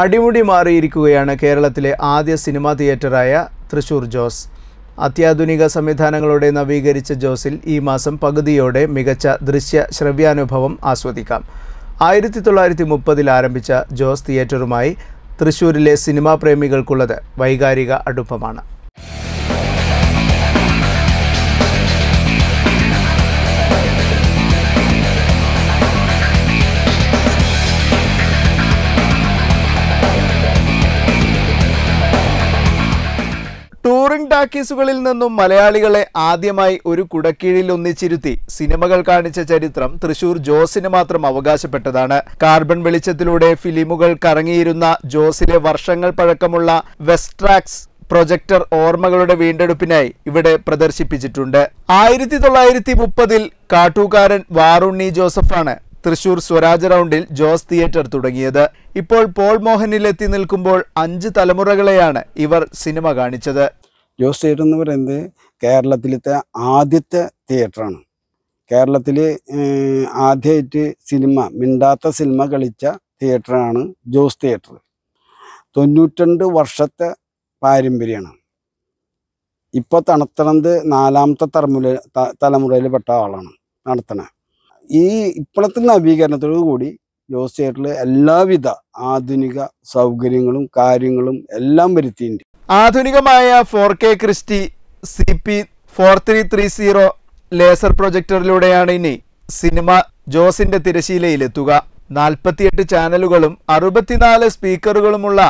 അടിമുടി മാറിയിരിക്കുകയാണ് കേരളത്തിലെ ആദ്യ സിനിമാ തിയേറ്ററായ തൃശൂർ ജോസ് അത്യാധുനിക സംവിധാനങ്ങളോടെ നവീകരിച്ച ജോസിൽ ഈ മാസം പകുതിയോടെ മികച്ച ദൃശ്യ ശ്രവ്യാനുഭവം ആസ്വദിക്കാം ആയിരത്തി തൊള്ളായിരത്തി മുപ്പതിൽ ആരംഭിച്ച ജോസ് തിയേറ്ററുമായി തൃശ്ശൂരിലെ സിനിമാ പ്രേമികൾക്കുള്ളത് വൈകാരിക അടുപ്പമാണ് ഫോറിൻ ടാക്കീസുകളിൽ നിന്നും മലയാളികളെ ആദ്യമായി ഒരു കുടക്കീഴിൽ ഒന്നിച്ചിരുത്തി സിനിമകൾ കാണിച്ച ചരിത്രം തൃശൂർ ജോസിന് മാത്രം അവകാശപ്പെട്ടതാണ് കാർബൺ വെളിച്ചത്തിലൂടെ ഫിലിമുകൾ കറങ്ങിയിരുന്ന ജോസിലെ വർഷങ്ങൾ പഴക്കമുള്ള വെസ്ട്രാക്സ് പ്രൊജക്ടർ ഓർമ്മകളുടെ വീണ്ടെടുപ്പിനായി ഇവിടെ പ്രദർശിപ്പിച്ചിട്ടുണ്ട് ആയിരത്തി തൊള്ളായിരത്തി മുപ്പതിൽ കാട്ടൂക്കാരൻ വാറുണ്ണി ജോസഫാണ് തൃശൂർ സ്വരാജ് റൗണ്ടിൽ ജോസ് തിയേറ്റർ തുടങ്ങിയത് ഇപ്പോൾ പോൾ മോഹനിലെത്തി നിൽക്കുമ്പോൾ അഞ്ച് തലമുറകളെയാണ് ഇവർ സിനിമ കാണിച്ചത് ജോസ് തിയേറ്റർ എന്ന് പറയുന്നത് കേരളത്തിലത്തെ ആദ്യത്തെ തിയേറ്ററാണ് കേരളത്തിൽ ആദ്യമായിട്ട് സിനിമ മിണ്ടാത്ത സിനിമ കളിച്ച തിയേറ്ററാണ് ജോസ് തിയേറ്റർ തൊണ്ണൂറ്റിരണ്ട് വർഷത്തെ പാരമ്പര്യമാണ് ഇപ്പോൾ തണുത്തണത് നാലാമത്തെ തലമുറ തലമുറയിൽപ്പെട്ട ആളാണ് നടത്തണ ഈ ഇപ്പോഴത്തെ നവീകരണത്തോടു കൂടി ജോസ് തിയേറ്ററിൽ എല്ലാവിധ ആധുനിക സൗകര്യങ്ങളും കാര്യങ്ങളും എല്ലാം വരുത്തിയിട്ടുണ്ട് ആധുനികമായ four K Christie C P four three three zero laser പ്രൊജക്ടറിലൂടെയാണ് ഇനി സിനിമ ജോസിന്റെ തിരശീലയിലെത്തുക നാൽപ്പത്തിയെട്ട് ചാനലുകളും അറുപത്തിനാല് സ്പീക്കറുകളുമുള്ള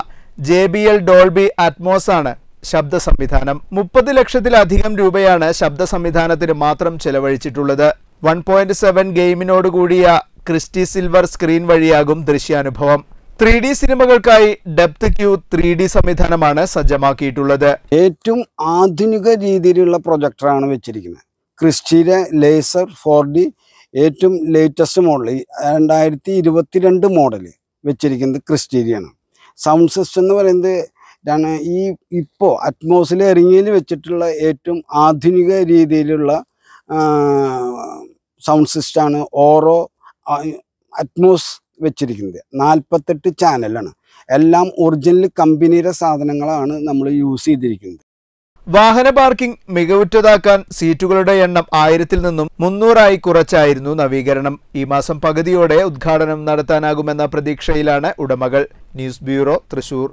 J B L Dolby Atmos ആണ് ശബ്ദ സംവിധാനം മുപ്പത് ലക്ഷത്തിലധികം രൂപയാണ് ശബ്ദ സംവിധാനത്തിന് മാത്രം ചെലവഴിച്ചിട്ടുള്ളത് വൺ പോയിന്റ് സെവൻ ഗെയിമിനോട് കൂടിയ ക്രിസ്റ്റി സിൽവർ സ്ക്രീൻ വഴിയാകും ദൃശ്യാനുഭവം ത്രീ ഡി സിനിമകൾക്കായി ഡെപ്ത് ക്യൂ ത്രീ ഡി സംവിധാനമാണ് സജ്ജമാക്കിയിട്ടുള്ളത് ഏറ്റവും ആധുനിക രീതിയിലുള്ള പ്രൊജക്ടറാണ് വെച്ചിരിക്കുന്നത് ക്രിസ്റ്റിയിലെ ലേസർ ഫോർ ഡി ഏറ്റവും ലേറ്റസ്റ്റ് മോഡൽ രണ്ടായിരത്തി ഇരുപത്തിരണ്ട് മോഡൽ വെച്ചിരിക്കുന്നത് ക്രിസ്റ്റീരിയാണ് സൗണ്ട് സിസ്റ്റം എന്ന് പറയുന്നത് ഈ ഇപ്പോൾ അറ്റ്മോസിൽ എറിങ്ങിയിൽ വെച്ചിട്ടുള്ള ഏറ്റവും ആധുനിക രീതിയിലുള്ള സൗണ്ട് സിസ്റ്റമാണ് ഓറോ അറ്റ്മോസ് വെച്ചിരിക്കുന്നത് നാൽപ്പത്തെട്ട് ചാനലാണ് എല്ലാം ഒറിജിനൽ കമ്പനിയുടെ സാധനങ്ങളാണ് നമ്മൾ യൂസ് ചെയ്തിരിക്കുന്നത് വാഹന പാർക്കിംഗ് മികവുറ്റതാക്കാൻ സീറ്റുകളുടെ എണ്ണം ആയിരത്തിൽ നിന്നും മുന്നൂറായി കുറച്ചായിരുന്നു നവീകരണം ഈ മാസം പകുതിയോടെ ഉദ്ഘാടനം നടത്താനാകുമെന്ന പ്രതീക്ഷയിലാണ് ഉടമകൾ ന്യൂസ് ബ്യൂറോ തൃശൂർ